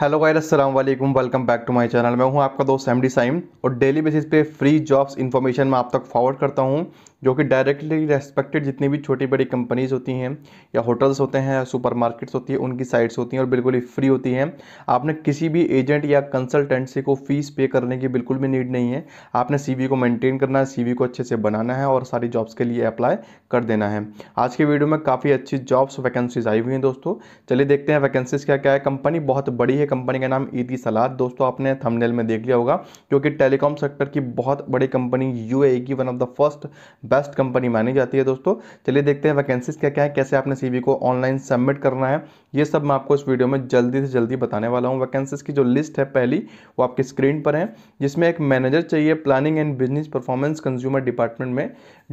hello guys अस्सलाम वालेकुम welcome back to my channel मैं हूं आपका दोस्त एमडी साइम और डेली बेसिस पे फ्री जॉब्स इन्फॉर्मेशन मैं आप तक फॉरवर्ड करता हूं जो कि डायरेक्टली रेस्पेक्टेड जितनी भी छोटी बड़ी कंपनीज़ होती हैं या होटल्स होते हैं सुपर मार्केट्स होती है उनकी साइट्स होती हैं और बिल्कुल ही फ्री होती हैं आपने किसी भी एजेंट या कंसल्टेंसी को फ़ीस पे करने की बिल्कुल भी नीड नहीं है आपने सी को मेनटेन करना है सी को अच्छे से बनाना है और सारी जॉब्स के लिए अप्लाई कर देना है आज की वीडियो में काफ़ी अच्छी जॉब्स वैकेंसीज आई हुई हैं दोस्तों चलिए देखते हैं वैकेंसीज क्या क्या है कंपनी बहुत बड़ी है कंपनी का नाम ईदी सलाद दोस्तों आपने थमनेल में देख लिया होगा क्योंकि टेलीकॉम सेक्टर की बहुत बड़ी कंपनी यू e की one of the first best company मानी जाती है दोस्तों चलिए देखते हैं वैकेंसीज क्या क्या है कैसे आपने सी को ऑनलाइन सबमिट करना है ये सब मैं आपको इस वीडियो में जल्दी से जल्दी बताने वाला हूँ वैकेंसीज की जो लिस्ट है पहली वो आपकी स्क्रीन पर है जिसमें एक मैनेजर चाहिए planning and business performance consumer department में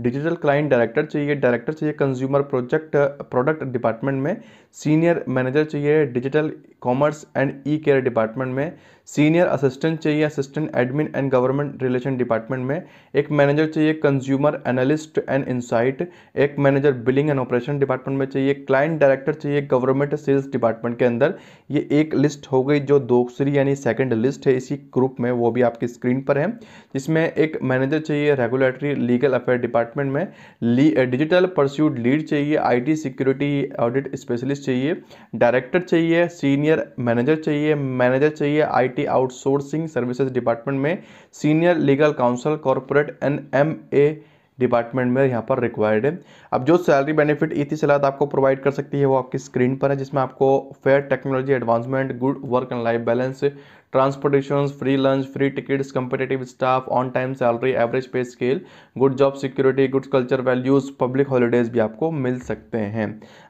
डिजिटल क्लाइंट डायरेक्टर चाहिए डायरेक्टर चाहिए कंज्यूमर प्रोजेक्ट प्रोडक्ट डिपार्टमेंट में सीनियर मैनेजर चाहिए digital commerce and E care department में सीनियर असिस्टेंट चाहिए assistant admin and government relation department में एक मैनेजर चाहिए कंज्यूमर एनालिस्ट एंड इंसाइट एक manager billing and operation department में चाहिए क्लाइंट डायरेक्टर चाहिए गवर्नमेंट सेल्स डिपार्टमेंट के अंदर ये एक लिस्ट हो गई जो दूसरी यानी सेकेंड लिस्ट है इसी ग्रुप में वो भी आपकी स्क्रीन पर है जिसमें एक मैनेजर चाहिए रेगुलेटरी लीगल अफेयर डिपार्टमेंट में डिजिटल परस्यूड लीड चाहिए आई सिक्योरिटी ऑडिट स्पेशलिस्ट चाहिए डायरेक्टर चाहिए सीनियर मैनेजर चाहिए मैनेजर चाहिए I IT outsourcing services department में senior legal counsel corporate and M A department में यहाँ पर रिक्वायर्ड है अब जो सैलरी बेनिफिट ई सलाद आपको प्रोवाइड कर सकती है वो आपकी स्क्रीन पर है जिसमें आपको fair technology advancement good work and life balance transportation free lunch free tickets competitive staff on time salary average pay scale good job security good culture values public holidays भी आपको मिल सकते हैं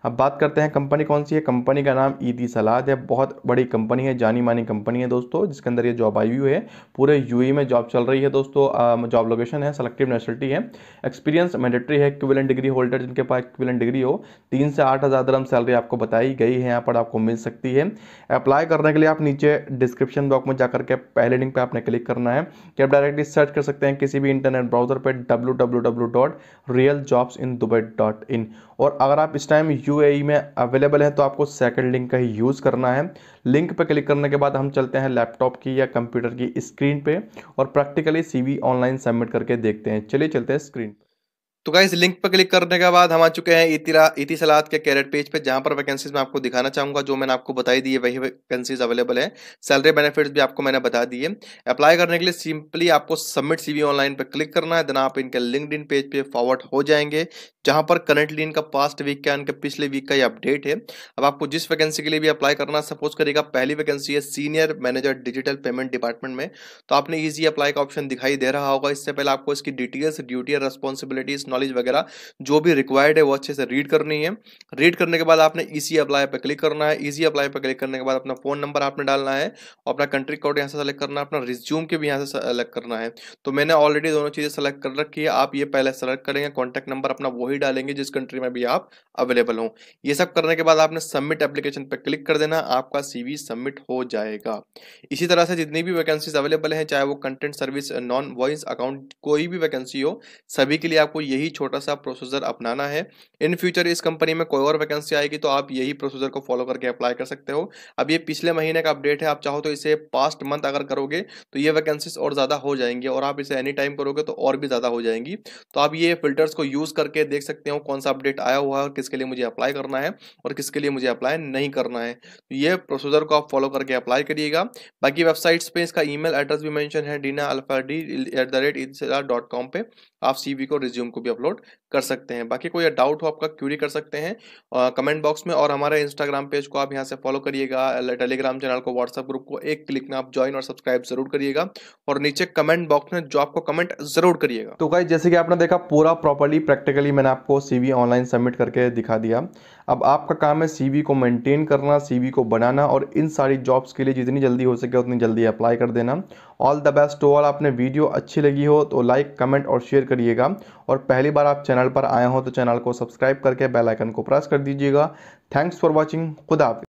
अब बात करते हैं कंपनी कौन सी है कंपनी का नाम ईदी सलाद है बहुत बड़ी कंपनी है जानी मानी कंपनी है दोस्तों जिसके अंदर ये जॉब आई हुई है पूरे यू e में जॉब चल रही है दोस्तों जॉब लोकेशन है सेलेक्टिव नेशनलिटी है एक्सपीरियंस मैंडेटरी है इक्विवेलेंट डिग्री होल्डर जिनके पास इक्विवेलेंट डिग्री हो तीन से आठ हज़ार दरम सैलरी आपको बताई गई है यहाँ पर आपको मिल सकती है अप्लाई करने के लिए आप नीचे डिस्क्रिप्शन बॉक्स में जाकर के पहले लिंक पर आपने क्लिक करना है कि आप डायरेक्टली सर्च कर सकते हैं किसी भी इंटरनेट ब्राउजर पर W W W dot real jobs in Dubai dot in और अगर आप इस टाइम यू e में अवेलेबल हैं तो आपको सेकेंड लिंक का ही यूज़ करना है लिंक पर क्लिक करने के बाद हम चलते हैं लैपटॉप की या कंप्यूटर की स्क्रीन पे और प्रैक्टिकली सीवी ऑनलाइन सबमिट करके देखते हैं चलिए चलते हैं स्क्रीन पर तो गाइस लिंक पर क्लिक करने के बाद हम आ चुके हैं इतिरा इति सलाद के कैरेट पेज पे जहां पर वैकेंसीज मैं आपको दिखाना चाहूंगा जो मैंने आपको बताई दी है वही वैकेंसीज अवेलेबल है सैलरी बेनिफिट्स भी आपको मैंने बता दिए अप्लाई करने के लिए सिंपली आपको सबमिट सीवी ऑनलाइन पर क्लिक करना है देन आप इनके लिंकड पेज पे फॉरवर्ड हो जाएंगे जहां पर करंटली इनका पास्ट वीक का इनके पिछले वीक का ये अपडेट है अब आपको जिस वैकेंसी के लिए भी अप्लाई करना सपोज करेगा पहली वैकेंसी है senior manager digital payment department में तो आपने ईजी अप्लाई का ऑप्शन दिखाई दे रहा होगा इससे पहले आपको इसकी डिटेल्स ड्यूटी और रेस्पॉन्सिबिलिटीज नॉलेज वगैरह जो भी रिक्वायर्ड है वो अच्छे से रीड करनी है रीड करने के बाद आपने ईजी अप्लाई पर क्लिक करना है ईजी अप्लाई पर क्लिक करने के बाद अपना फोन नंबर आपने डालना है और अपना कंट्री कोड यहाँ से सेलेक्ट करना है अपना रिज्यूम के भी यहाँ से सेलेक्ट करना है तो मैंने ऑलरेडी दोनों चीज़ें सेलेक्ट कर रखी है आप ये पहले सेलेक्ट करेंगे कॉन्टैक्ट नंबर अपना वही डालेंगे जिस कंट्री में भी आप अवेलेबल हों ये सब करने के बाद आपने सबमिट एप्लीकेशन पर क्लिक कर देना आपका सी सबमिट हो जाएगा इसी तरह से जितनी भी वैकेंसीज अवेलेबल हैं चाहे वो content service non voice account कोई भी वैकेंसी हो सभी के लिए आपको ये यही छोटा सा प्रोसीजर अपनाना है इन फ्यूचर इस कंपनी में कोई और वैकेंसी आएगी तो आप यही प्रोसीजर को फॉलो करके अप्लाई कर सकते हो अब ये पिछले महीने का अपडेट है आप चाहो तो इसे पास्ट मंथ अगर करोगे तो ये वैकेंसीज और ज़्यादा हो जाएंगी और आप इसे एनी टाइम करोगे तो और भी ज़्यादा हो जाएंगी तो आप ये फिल्टर्स को यूज़ करके देख सकते हो कौन सा अपडेट आया हुआ है किसके लिए मुझे अप्लाई करना है और किसके लिए मुझे अप्लाई नहीं करना है तो ये प्रोसीजर को आप फॉलो करके अप्लाई करिएगा बाकी वेबसाइट्स पर इसका ई एड्रेस भी मैंशन है Dina alpha D at the rate dot com पर आप सी को रिज्यूम को भी अपलोड कर सकते हैं बाकी कोई डाउट हो आपका क्यूरी कर सकते हैं कमेंट बॉक्स में और हमारे इंस्टाग्राम पेज को आप यहाँ से फॉलो करिएगा टेलीग्राम चैनल को व्हाट्सअप ग्रुप को एक क्लिक में आप ज्वाइन और सब्सक्राइब जरूर करिएगा और नीचे कमेंट बॉक्स में जो आपको कमेंट जरूर करिएगा तो गाइज जैसे कि आपने देखा पूरा प्रॉपरली प्रैक्टिकली मैंने आपको सीवी ऑनलाइन सबमिट करके दिखा दिया अब आपका काम है सीवी को मेंटेन करना सीवी को बनाना और इन सारी जॉब्स के लिए जितनी जल्दी हो सके उतनी जल्दी अप्लाई कर देना all the best to all आपने वीडियो अच्छी लगी हो तो लाइक कमेंट और शेयर करिएगा और पहले पहली बार आप चैनल पर आए हो तो चैनल को सब्सक्राइब करके बेल आइकन को प्रेस कर दीजिएगा थैंक्स फॉर वॉचिंग खुदा